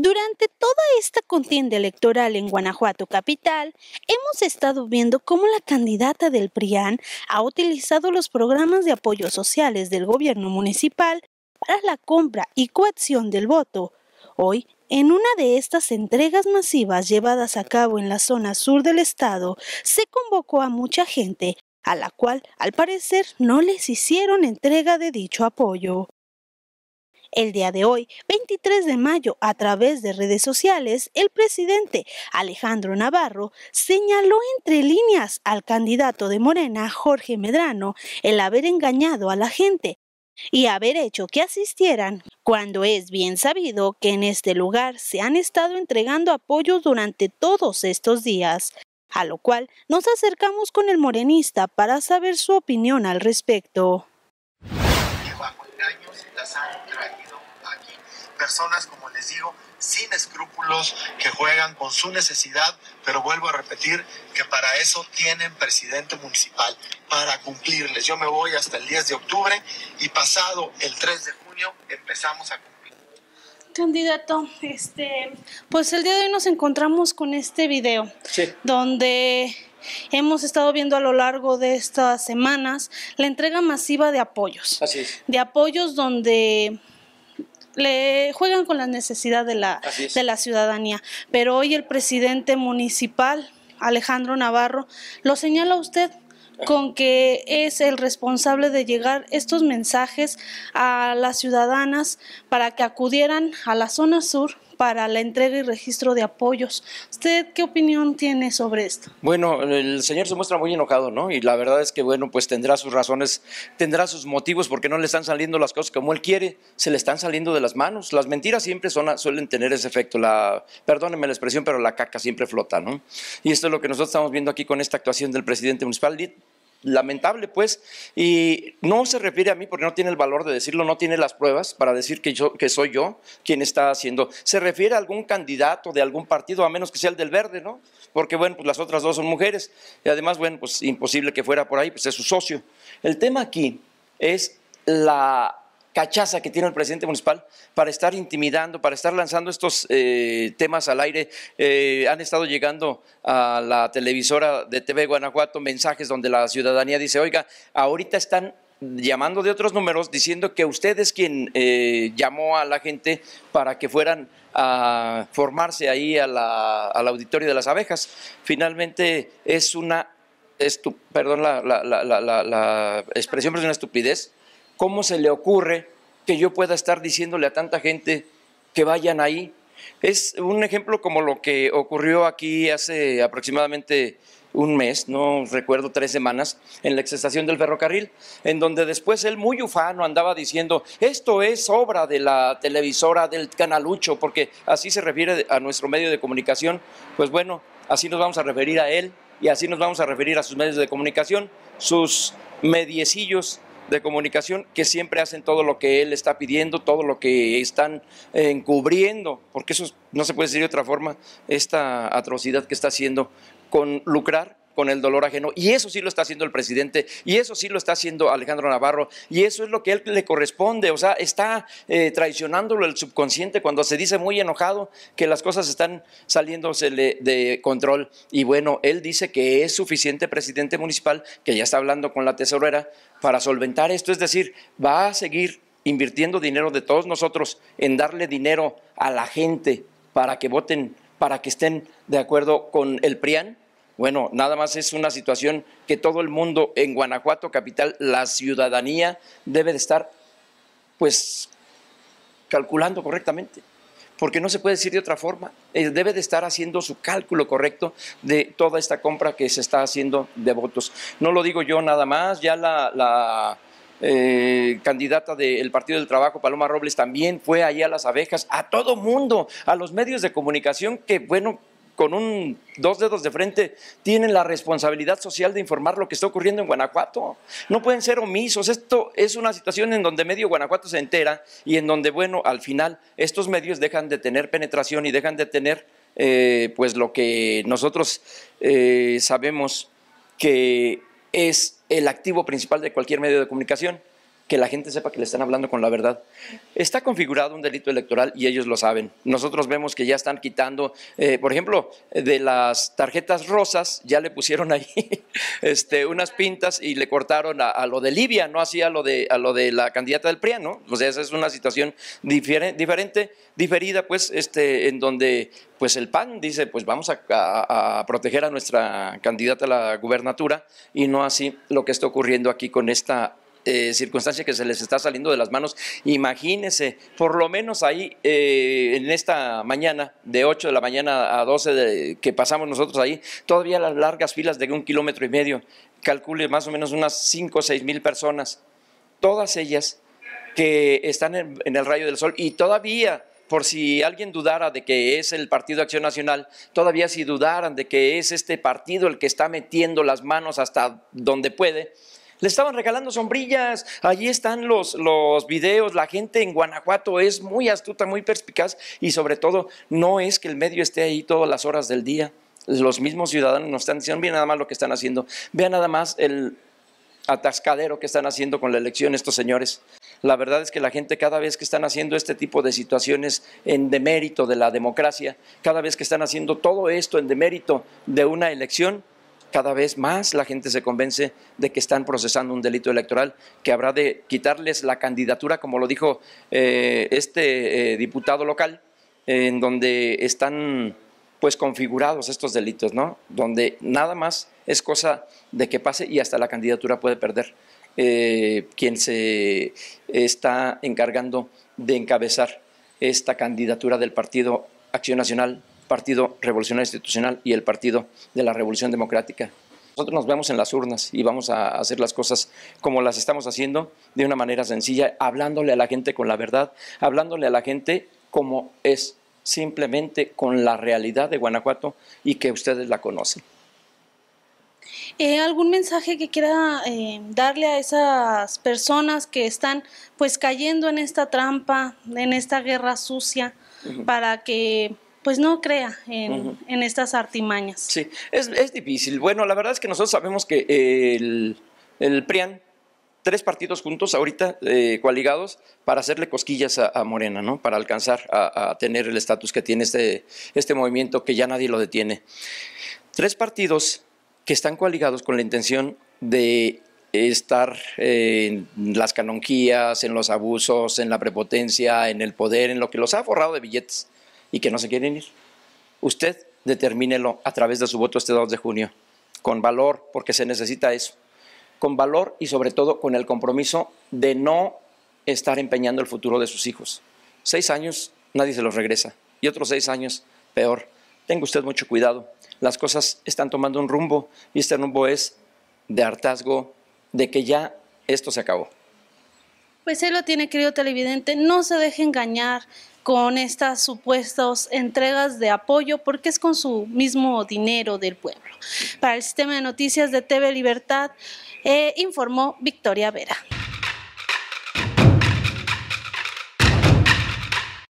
Durante toda esta contienda electoral en Guanajuato capital, hemos estado viendo cómo la candidata del PRIAN ha utilizado los programas de apoyo sociales del gobierno municipal para la compra y coacción del voto. Hoy, en una de estas entregas masivas llevadas a cabo en la zona sur del estado, se convocó a mucha gente, a la cual, al parecer, no les hicieron entrega de dicho apoyo. El día de hoy, 23 de mayo, a través de redes sociales, el presidente Alejandro Navarro señaló entre líneas al candidato de Morena, Jorge Medrano, el haber engañado a la gente y haber hecho que asistieran, cuando es bien sabido que en este lugar se han estado entregando apoyos durante todos estos días, a lo cual nos acercamos con el morenista para saber su opinión al respecto personas, como les digo, sin escrúpulos, que juegan con su necesidad, pero vuelvo a repetir que para eso tienen presidente municipal, para cumplirles. Yo me voy hasta el 10 de octubre y pasado el 3 de junio empezamos a cumplir candidato, este, pues el día de hoy nos encontramos con este video, donde hemos estado viendo a lo largo de estas semanas la entrega masiva de apoyos. Así es. De apoyos donde le juegan con la necesidad de la, de la ciudadanía. Pero hoy el presidente municipal, Alejandro Navarro, lo señala usted con que es el responsable de llegar estos mensajes a las ciudadanas para que acudieran a la zona sur para la entrega y registro de apoyos. ¿Usted qué opinión tiene sobre esto? Bueno, el señor se muestra muy enojado, ¿no? Y la verdad es que, bueno, pues tendrá sus razones, tendrá sus motivos porque no le están saliendo las cosas como él quiere, se le están saliendo de las manos. Las mentiras siempre suelen tener ese efecto, la, perdónenme la expresión, pero la caca siempre flota, ¿no? Y esto es lo que nosotros estamos viendo aquí con esta actuación del presidente municipal, lamentable, pues, y no se refiere a mí porque no tiene el valor de decirlo, no tiene las pruebas para decir que, yo, soy yo quien está haciendo. Se refiere a algún candidato de algún partido, a menos que sea el del verde, ¿no? Porque, bueno, pues las otras dos son mujeres y además, bueno, pues imposible que fuera por ahí, pues es su socio. El tema aquí es la cachaza que tiene el presidente municipal para estar intimidando, para estar lanzando estos eh, temas al aire. Eh, han estado llegando a la televisora de TV Guanajuato mensajes donde la ciudadanía dice, oiga, ahorita están llamando de otros números, diciendo que usted es quien eh, llamó a la gente para que fueran a formarse ahí al auditorio de las abejas. Finalmente es una, perdón la, la expresión, pero es una estupidez ¿Cómo se le ocurre que yo pueda estar diciéndole a tanta gente que vayan ahí? Es un ejemplo como lo que ocurrió aquí hace aproximadamente un mes, no recuerdo, tres semanas, en la exestación del ferrocarril, en donde después él muy ufano andaba diciendo, esto es obra de la televisora del canalucho, porque así se refiere a nuestro medio de comunicación, pues bueno, así nos vamos a referir a él y así nos vamos a referir a sus medios de comunicación, sus mediecillos de comunicación que siempre hacen todo lo que él está pidiendo, todo lo que están eh, encubriendo, porque eso no se puede decir de otra forma, esta atrocidad que está haciendo con lucrar con el dolor ajeno. Y eso sí lo está haciendo el presidente, y eso sí lo está haciendo Alejandro Navarro, y eso es lo que él le corresponde. O sea, está eh, traicionándolo el subconsciente cuando se dice muy enojado que las cosas están saliéndose de, de control. Y bueno, él dice que es suficiente presidente municipal, que ya está hablando con la tesorera, para solventar esto. Es decir, va a seguir invirtiendo dinero de todos nosotros en darle dinero a la gente para que voten, para que estén de acuerdo con el PRIAN bueno, nada más es una situación que todo el mundo en Guanajuato capital, la ciudadanía debe de estar pues calculando correctamente, porque no se puede decir de otra forma, eh, debe de estar haciendo su cálculo correcto de toda esta compra que se está haciendo de votos. No lo digo yo nada más, ya la, eh, candidata del Partido del Trabajo, Paloma Robles, también fue ahí a las abejas, a todo mundo, a los medios de comunicación que, bueno, con un, dos dedos de frente tienen la responsabilidad social de informar lo que está ocurriendo en Guanajuato. No pueden ser omisos. Esto es una situación en donde medio Guanajuato se entera y en donde, bueno, al final estos medios dejan de tener penetración y dejan de tener, eh, pues, lo que nosotros eh, sabemos que es el activo principal de cualquier medio de comunicación, que la gente sepa que le están hablando con la verdad. Está configurado un delito electoral y ellos lo saben. Nosotros vemos que ya están quitando, eh, por ejemplo, de las tarjetas rosas, ya le pusieron ahí este, unas pintas y le cortaron a, lo de Libia, no así a lo de, a lo de la candidata del PRI, ¿no? O sea, esa es una situación diferente, diferida, pues, este, en donde pues el PAN dice, pues vamos a, proteger a nuestra candidata a la gubernatura y no así lo que está ocurriendo aquí con esta eh, circunstancia que se les está saliendo de las manos. Imagínense, por lo menos ahí eh, en esta mañana, de 8 de la mañana a 12 de, que pasamos nosotros ahí, todavía las largas filas de un kilómetro y medio, calcule más o menos unas 5 o 6 mil personas, todas ellas que están en, en el rayo del sol y todavía por si alguien dudara de que es el Partido Acción Nacional, todavía si dudaran de que es este partido el que está metiendo las manos hasta donde puede, le estaban regalando sombrillas, allí están los, los videos, la gente en Guanajuato es muy astuta, muy perspicaz y sobre todo no es que el medio esté ahí todas las horas del día. Los mismos ciudadanos nos están diciendo, vean nada más lo que están haciendo, vean nada más el atascadero que están haciendo con la elección estos señores. La verdad es que la gente cada vez que están haciendo este tipo de situaciones en demérito de la democracia, cada vez que están haciendo todo esto en demérito de una elección, cada vez más la gente se convence de que están procesando un delito electoral, que habrá de quitarles la candidatura, como lo dijo eh, este eh, diputado local, en donde están pues configurados estos delitos, ¿no? Donde nada más es cosa de que pase y hasta la candidatura puede perder eh, quien se está encargando de encabezar esta candidatura del Partido Acción Nacional Partido Revolucionario Institucional y el Partido de la Revolución Democrática. Nosotros nos vemos en las urnas y vamos a hacer las cosas como las estamos haciendo, de una manera sencilla, hablándole a la gente con la verdad, hablándole a la gente como es, simplemente con la realidad de Guanajuato y que ustedes la conocen. Eh, ¿Algún mensaje que quiera eh, darle a esas personas que están pues cayendo en esta trampa, en esta guerra sucia, para que pues no crea en, estas artimañas. Sí, es, difícil. Bueno, la verdad es que nosotros sabemos que el, el PRIAN tres partidos juntos ahorita eh, coaligados para hacerle cosquillas a, Morena, ¿no? Para alcanzar a, tener el estatus que tiene este, este movimiento que ya nadie lo detiene. Tres partidos que están coaligados con la intención de estar en las canonjías, en los abusos, en la prepotencia, en el poder, en lo que los ha forrado de billetes y que no se quieren ir. Usted determínelo a través de su voto este 2 de junio, con valor, porque se necesita eso, con valor y sobre todo con el compromiso de no estar empeñando el futuro de sus hijos. Seis años nadie se los regresa y otros seis años peor. Tenga usted mucho cuidado. Las cosas están tomando un rumbo y este rumbo es de hartazgo, de que ya esto se acabó. Pues él lo tiene, querido televidente, no se deje engañar con estas supuestas entregas de apoyo porque es con su mismo dinero del pueblo. Para el sistema de noticias de TV Libertad eh, informó Victoria Vera.